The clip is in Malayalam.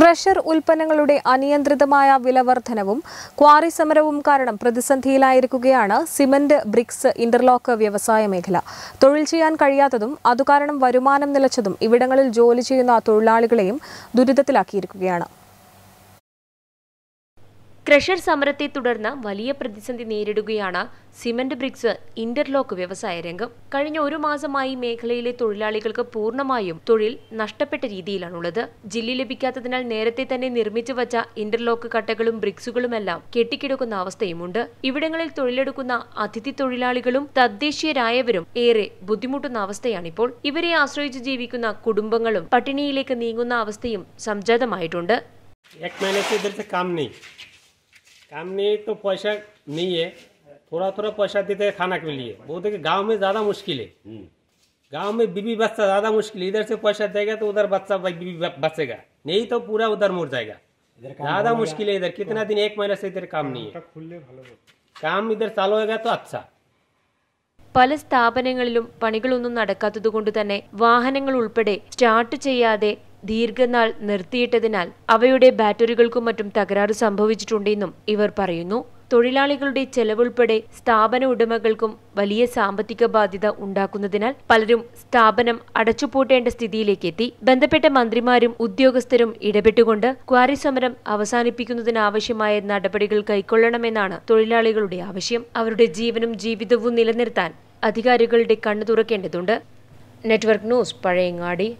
ക്രഷർ ഉൽപ്പന്നങ്ങളുടെ അനിയന്ത്രിതമായ വിലവർദ്ധനവും ക്വാറി സമരവും കാരണം പ്രതിസന്ധിയിലായിരിക്കുകയാണ് സിമന്റ് ബ്രിക്സ് ഇന്റർലോക്ക് വ്യവസായ മേഖല തൊഴിൽ ചെയ്യാൻ കഴിയാത്തതും അതുകാരണം വരുമാനം നിലച്ചതും ഇവിടങ്ങളിൽ ജോലി ചെയ്യുന്ന തൊഴിലാളികളെയും ദുരിതത്തിലാക്കിയിരിക്കുകയാണ് ക്രഷർ സമരത്തെ തുടർന്ന് വലിയ പ്രതിസന്ധി നേരിടുകയാണ് സിമന്റ് ബ്രിക്സ് ഇന്റർലോക്ക് വ്യവസായ രംഗം കഴിഞ്ഞ ഒരു മാസമായി മേഖലയിലെ തൊഴിലാളികൾക്ക് പൂർണ്ണമായും തൊഴിൽ നഷ്ടപ്പെട്ട രീതിയിലാണുള്ളത് ജില്ലി ലഭിക്കാത്തതിനാൽ നേരത്തെ തന്നെ നിർമ്മിച്ചു വച്ച ഇന്റർലോക്ക് കട്ടകളും ബ്രിക്സുകളുമെല്ലാം കെട്ടിക്കിടക്കുന്ന അവസ്ഥയുമുണ്ട് ഇവിടങ്ങളിൽ തൊഴിലെടുക്കുന്ന അതിഥി തൊഴിലാളികളും തദ്ദേശീയരായവരും ഏറെ ബുദ്ധിമുട്ടുന്ന അവസ്ഥയാണിപ്പോൾ ഇവരെ ആശ്രയിച്ച് ജീവിക്കുന്ന കുടുംബങ്ങളും പട്ടിണിയിലേക്ക് നീങ്ങുന്ന അവസ്ഥയും സംജാതമായിട്ടുണ്ട് काम नहीं तो पैसा नहीं है थोड़ा थोड़ा पैसा देते हैं खाना के लिए बोलते कि गांव में ज़्यादा मुश्किल है हम्म। गांव में बीबी बच्चा ज़्यादा मुश्किल इधर से पैसा देगा तो उधर बच्चा बीबी बचेगा नहीं तो पूरा उधर मुड़ जाएगा ज़्यादा मुश्किल है इधर कितना दिन एक महीना से इधर काम नहीं है तो काम इधर चालू होगा तो अच्छा पल स्थापन പണികളൊന്നും നടക്കാത്തതുകൊണ്ട് തന്നെ വാഹനങ്ങൾ ഉൾപ്പെടെ സ്റ്റാർട്ട് ദീർഘനാൾ നിർത്തിയിട്ടതിനാൽ അവയുടെ ബാറ്ററികൾക്കും മറ്റും തകരാറ് സംഭവിച്ചിട്ടുണ്ടെന്നും ഇവർ പറയുന്നു തൊഴിലാളികളുടെ ചെലവുൾപ്പെടെ സ്ഥാപന ഉടമകൾക്കും വലിയ സാമ്പത്തിക ബാധ്യത ഉണ്ടാക്കുന്നതിനാൽ പലരും സ്ഥാപനം അടച്ചുപൂട്ടേണ്ട സ്ഥിതിയിലേക്ക് എത്തി ബന്ധപ്പെട്ട മന്ത്രിമാരും ഉദ്യോഗസ്ഥരും ഇടപെട്ടുകൊണ്ട് ക്വാറി സമരം അവസാനിപ്പിക്കുന്നതിനാവശ്യമായ നടപടികൾ കൈക്കൊള്ളണമെന്നാണ് തൊഴിലാളികളുടെ ആവശ്യം അവരുടെ ജീവനും ജീവിതവും നിലനിർത്താൻ അധികാരികളുടെ കണ്ണു തുറക്കേണ്ടതുണ്ട് നെറ്റ്വർക്ക് ന്യൂസ് പഴയങ്ങാടി